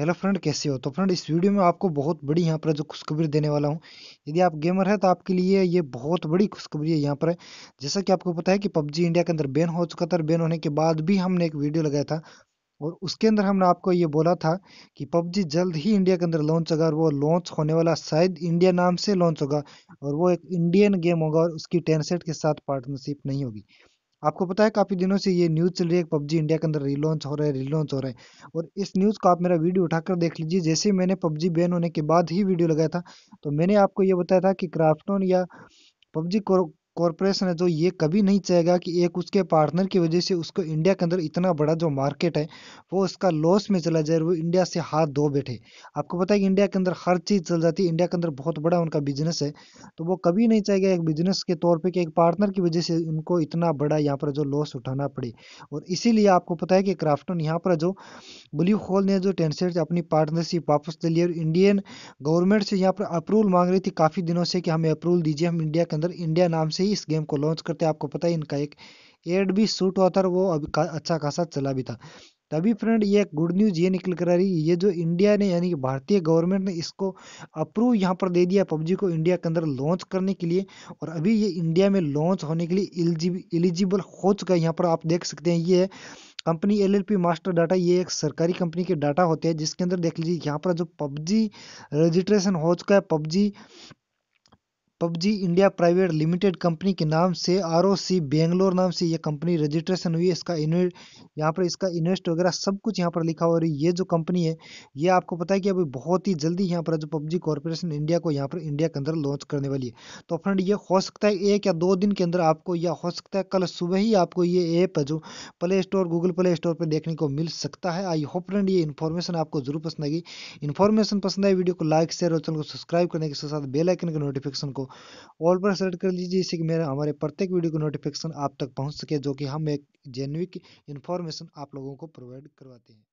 hello friend कैसे हो तो फ्रेंड इस वीडियो में आपको बहुत बड़ी यहाँ पर जो खुशखबरी देने वाला हूँ यदि आप गेमर हैं तो आपके लिए ये बहुत बड़ी खुशखबरी है यहाँ पर जैसा कि आपको पता है कि पबजी इंडिया के अंदर बैन हो चुका था बैन होने के बाद भी हमने एक वीडियो लगाया था और उसके अंदर हमने आपको ये बोला था कि पबजी जल्द ही इंडिया के अंदर लॉन्च होगा और वो लॉन्च होने वाला शायद इंडिया नाम से लॉन्च होगा और वो एक इंडियन गेम होगा और उसकी टेनसेट के साथ पार्टनरशिप नहीं होगी आपको पता है काफ़ी दिनों से ये न्यूज़ चल रही है पबजी इंडिया के अंदर रिलॉन्च हो रहा है रिलॉन्च हो रहा है और इस न्यूज़ को आप मेरा वीडियो उठाकर देख लीजिए जैसे मैंने पबजी बैन होने के बाद ही वीडियो लगाया था तो मैंने आपको ये बताया था कि क्राफ्टोन या पबजी को कॉरपोरेशन है जो ये कभी नहीं चाहेगा कि एक उसके पार्टनर की वजह से उसको इंडिया के अंदर इतना बड़ा जो मार्केट है वो उसका लॉस में चला जाए वो इंडिया से हाथ धो बैठे आपको पता है कि इंडिया के अंदर हर चीज़ चल जाती है इंडिया के अंदर बहुत बड़ा उनका बिजनेस है तो वो कभी नहीं चाहेगा एक बिजनेस के तौर पर कि एक पार्टनर की वजह से उनको इतना बड़ा यहाँ पर जो लॉस उठाना पड़े और इसीलिए आपको पता है कि क्राफ्टन यहाँ पर जो ब्लू होल ने जो टेंसेट अपनी पार्टनरशिप वापस ले लिया और इंडियन गवर्नमेंट से यहाँ पर अप्रूवल मांग रही थी काफ़ी दिनों से कि हमें अप्रूवल दीजिए हम इंडिया के अंदर इंडिया नाम से ही इस गेम को लॉन्च करते आपको पता है इनका एक एड भी शूट हुआ था वो अभी का, अच्छा खासा चला भी था तभी फ्रेंड ये गुड न्यूज ये निकल कर आ रही है ये जो इंडिया ने यानी कि भारतीय गवर्नमेंट ने इसको अप्रूव यहाँ पर दे दिया पबजी को इंडिया के अंदर लॉन्च करने के लिए और अभी ये इंडिया में लॉन्च होने के लिए एलिजिबल हो चुका है यहाँ पर आप देख सकते हैं ये है कंपनी एलएलपी मास्टर डाटा ये एक सरकारी कंपनी के डाटा होते हैं जिसके अंदर देख लीजिए यहाँ पर जो पबजी रजिस्ट्रेशन हो चुका है PUBG PUBG India private limited company के नाम से आर बेंगलोर नाम से ये कंपनी रजिस्ट्रेशन हुई है इसका यहाँ पर इसका इन्वेस्ट वगैरह सब कुछ यहाँ पर लिखा हुआ है ये जो कंपनी है ये आपको पता है कि अभी बहुत ही जल्दी यहाँ पर जो पबजी कॉरपोरेशन इंडिया को यहाँ पर इंडिया के अंदर लॉन्च करने वाली है तो फ्रेंड ये हो सकता है एक या दो दिन के अंदर आपको या हो सकता है कल सुबह ही आपको ये ऐप है जो play store Google play store पर देखने को मिल सकता है आई होप फ्रेंड ये इन्फॉर्मेशन आपको जरूर पसंद आएगी इन्फॉर्मेशन पसंद आए वीडियो को लाइक शेयर और चैनल को सब्सक्राइब करने के साथ बेलाइकन के नोटिफिकेशन को ऑल पर सेलेक्ट कर लीजिए जिससे कि मेरा हमारे प्रत्येक वीडियो की नोटिफिकेशन आप तक पहुंच सके जो कि हम एक जेन्यक इन्फॉर्मेशन आप लोगों को प्रोवाइड करवाते हैं